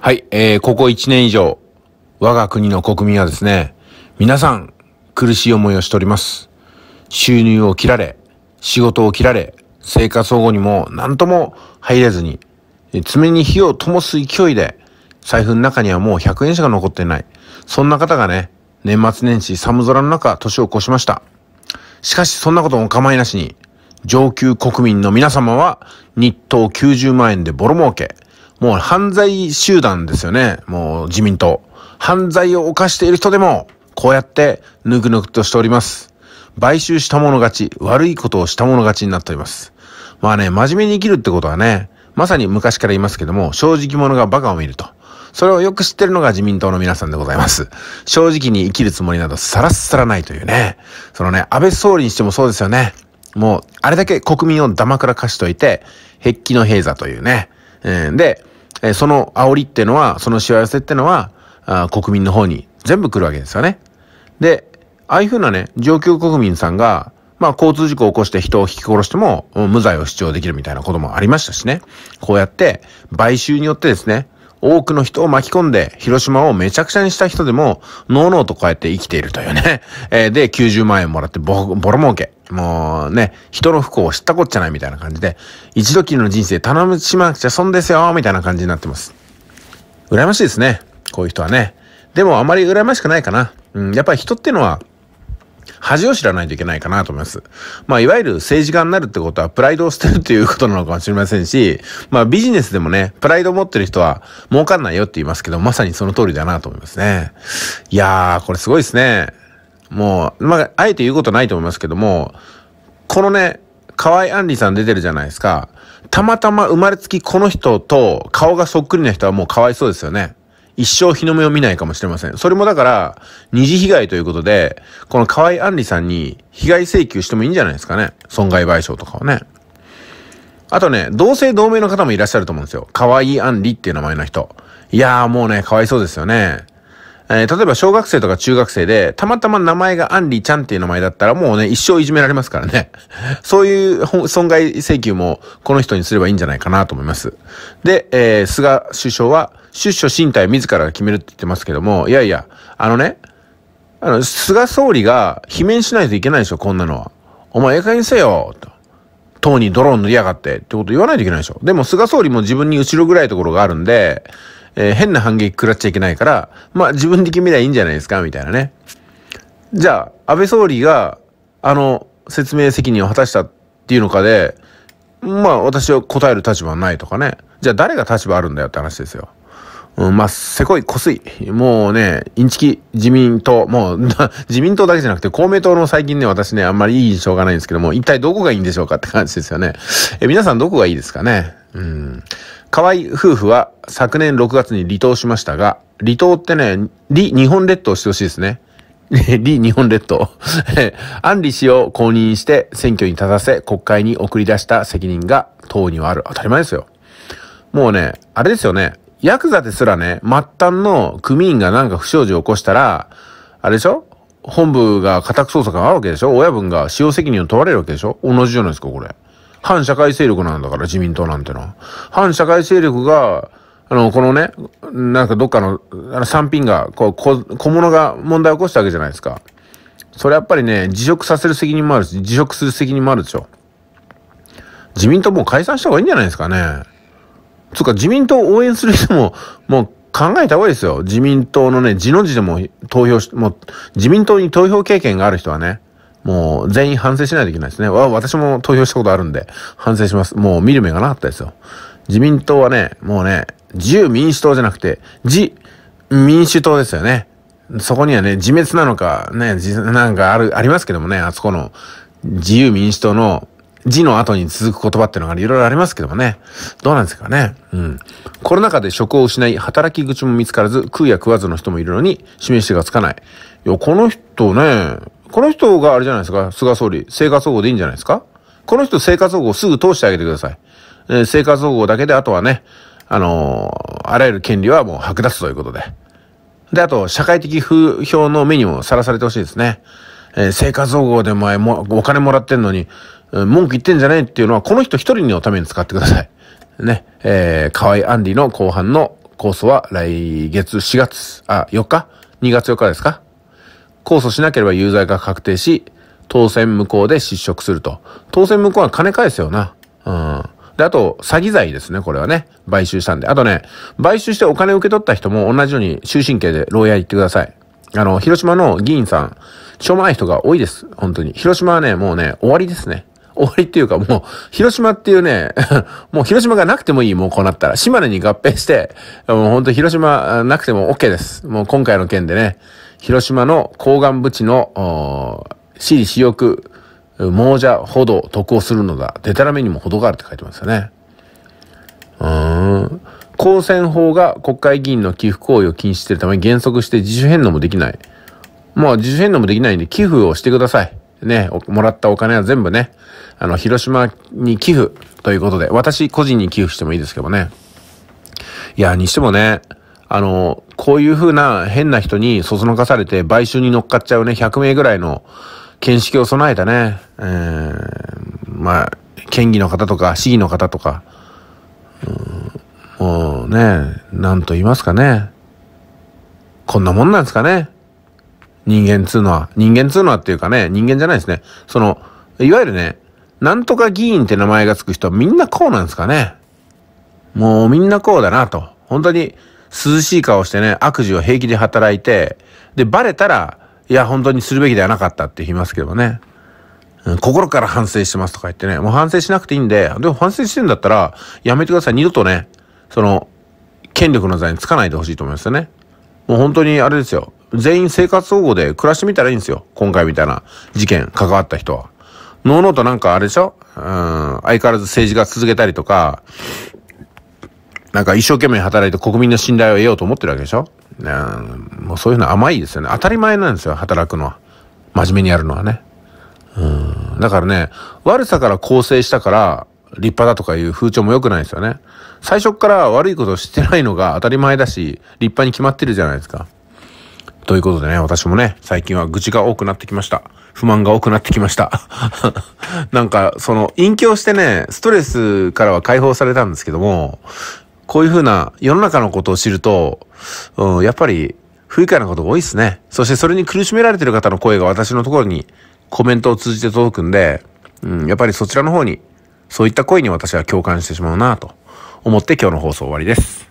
はい、えー、ここ1年以上、我が国の国民はですね、皆さん、苦しい思いをしております。収入を切られ、仕事を切られ、生活保護にも何とも入れずに、爪に火を灯す勢いで、財布の中にはもう100円しか残っていない。そんな方がね、年末年始寒空の中、年を越しました。しかし、そんなことも構いなしに、上級国民の皆様は、日当90万円でボロ儲け、もう犯罪集団ですよね。もう自民党。犯罪を犯している人でも、こうやってぬくぬくとしております。買収した者勝ち、悪いことをした者勝ちになっております。まあね、真面目に生きるってことはね、まさに昔から言いますけども、正直者が馬鹿を見ると。それをよく知ってるのが自民党の皆さんでございます。正直に生きるつもりなどさらさらないというね。そのね、安倍総理にしてもそうですよね。もう、あれだけ国民をダマくらかしといて、壁記の閉鎖というね。うん、で、えー、その煽りってのは、そのしわ寄せってのは、あ国民の方に全部来るわけですよね。で、ああいうふうなね、上級国民さんが、まあ、交通事故を起こして人を引き殺しても、無罪を主張できるみたいなこともありましたしね。こうやって、買収によってですね、多くの人を巻き込んで、広島をめちゃくちゃにした人でも、ノーノーとこうやって生きているというね。えー、で、90万円もらってボ、ボロ儲け。もうね、人の不幸を知ったこっちゃないみたいな感じで、一度きりの人生頼むしまくちゃ損ですよ、みたいな感じになってます。羨ましいですね。こういう人はね。でもあまり羨ましくないかな。うん、やっぱり人ってのは、恥を知らないといけないかなと思います。まあ、いわゆる政治家になるってことは、プライドを捨てるということなのかもしれませんし、まあ、ビジネスでもね、プライドを持ってる人は、儲かんないよって言いますけど、まさにその通りだなと思いますね。いやー、これすごいですね。もう、まあ、あえて言うことないと思いますけども、このね、河合安里さん出てるじゃないですか。たまたま生まれつきこの人と顔がそっくりな人はもうかわいそうですよね。一生日の目を見ないかもしれません。それもだから、二次被害ということで、この河合杏里さんに被害請求してもいいんじゃないですかね。損害賠償とかをね。あとね、同姓同名の方もいらっしゃると思うんですよ。河合杏里っていう名前の人。いやーもうね、かわいそうですよね。えー、例えば小学生とか中学生で、たまたま名前がアンリーちゃんっていう名前だったらもうね、一生いじめられますからね。そういう損害請求もこの人にすればいいんじゃないかなと思います。で、えー、菅首相は、出所進退自らが決めるって言ってますけども、いやいや、あのね、あの、菅総理が罷免しないといけないでしょ、こんなのは。お前、ええ加減せよ、と。党にドローン塗りやがって、ってこと言わないといけないでしょ。でも、菅総理も自分に後ろぐらいところがあるんで、えー、変な反撃食らっちゃいけないから、まあ自分で決めりゃいいんじゃないですか、みたいなね。じゃあ、安倍総理が、あの、説明責任を果たしたっていうのかで、まあ私は答える立場はないとかね。じゃあ誰が立場あるんだよって話ですよ。うん、まあ、せこい、こすい。もうね、インチキ、自民党、もう、自民党だけじゃなくて、公明党の最近ね、私ね、あんまりいい印象がないんですけども、一体どこがいいんでしょうかって感じですよね。え、皆さんどこがいいですかねうん。河合夫婦は昨年6月に離党しましたが、離島ってね、離日本列島してほしいですね。離 日本列島。安里氏を公認して選挙に立たせ国会に送り出した責任が党にはある。当たり前ですよ。もうね、あれですよね。ヤクザですらね、末端の組員がなんか不祥事を起こしたら、あれでしょ本部が家宅捜索があるわけでしょ親分が使用責任を問われるわけでしょ同じじゃないですか、これ。反社会勢力なんだから、自民党なんてのは。反社会勢力が、あの、このね、なんかどっかの、あの、産品が、こう、小物が問題を起こしたわけじゃないですか。それやっぱりね、辞職させる責任もあるし、辞職する責任もあるでしょ。自民党も解散した方がいいんじゃないですかね。つうか、自民党を応援する人も、もう考えた方がいいですよ。自民党のね、字の字でも投票し、もう、自民党に投票経験がある人はね。もう全員反省しないといけないですね。わ、私も投票したことあるんで、反省します。もう見る目がなかったですよ。自民党はね、もうね、自由民主党じゃなくて、自民主党ですよね。そこにはね、自滅なのか、ね、なんかある、ありますけどもね、あそこの自由民主党の字の後に続く言葉っていうのがいろいろありますけどもね。どうなんですかね。うん。コロナ禍で職を失い、働き口も見つからず、食うや食わずの人もいるのに、示しがつかない。いや、この人ね、この人があれじゃないですか、菅総理、生活保護でいいんじゃないですかこの人生活保護をすぐ通してあげてください。えー、生活保護だけで、あとはね、あのー、あらゆる権利はもう剥奪ということで。で、あと、社会的風評の目にもさらされてほしいですね。えー、生活保護で前も、お金もらってんのに、文句言ってんじゃねえっていうのは、この人一人のために使ってください。ね、えー、河合アンディの後半の構想は来月4月、あ、4日 ?2 月4日ですか控訴しなければ有罪が確定し、当選無効で失職すると。当選無効は金返すよな。うん。で、あと、詐欺罪ですね、これはね。買収したんで。あとね、買収してお金を受け取った人も同じように終身刑で牢屋行ってください。あの、広島の議員さん、しょうもない人が多いです。本当に。広島はね、もうね、終わりですね。終わりっていうかもう、広島っていうね、もう広島がなくてもいい、もうこうなったら。島根に合併して、もう本当広島なくても OK です。もう今回の件でね。広島の抗岸部地の、私利私欲、亡者ほど得をするのだ。でたらめにもほどがあるって書いてますよね。うーん。公選法が国会議員の寄付行為を禁止しているため原則して自主返納もできない。もう自主返納もできないんで寄付をしてください。ね、もらったお金は全部ね、あの、広島に寄付ということで、私個人に寄付してもいいですけどね。いや、にしてもね、あの、こういう風な変な人にそそのかされて買収に乗っかっちゃうね、100名ぐらいの見識を備えたね、えー、まあ、県議の方とか、市議の方とか、うん、もうね、なんと言いますかね。こんなもんなんですかね。人間つうのは。人間つうのはっていうかね、人間じゃないですね。その、いわゆるね、なんとか議員って名前がつく人はみんなこうなんですかね。もうみんなこうだなと。本当に、涼しい顔してね、悪事を平気で働いて、で、バレたら、いや、本当にするべきではなかったって言いますけどね。うん、心から反省してますとか言ってね、もう反省しなくていいんで、でも反省してんだったら、やめてください。二度とね、その、権力の座につかないでほしいと思いますよね。もう本当にあれですよ。全員生活保護で暮らしてみたらいいんですよ。今回みたいな事件、関わった人は。のうのうとなんかあれでしょうん、相変わらず政治が続けたりとか、なんか一生懸命働いて国民の信頼を得ようと思ってるわけでしょもうそういうの甘いですよね。当たり前なんですよ、働くのは。真面目にやるのはね。うん。だからね、悪さから構成したから、立派だとかいう風潮も良くないですよね。最初から悪いことをしてないのが当たり前だし、立派に決まってるじゃないですか。ということでね、私もね、最近は愚痴が多くなってきました。不満が多くなってきました。なんか、その、隠居してね、ストレスからは解放されたんですけども、こういうふうな世の中のことを知ると、うん、やっぱり不愉快なことが多いですね。そしてそれに苦しめられている方の声が私のところにコメントを通じて届くんで、うん、やっぱりそちらの方に、そういった声に私は共感してしまうなと思って今日の放送終わりです。